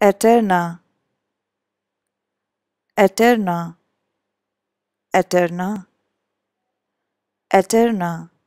Eterna Eterna Eterna Eterna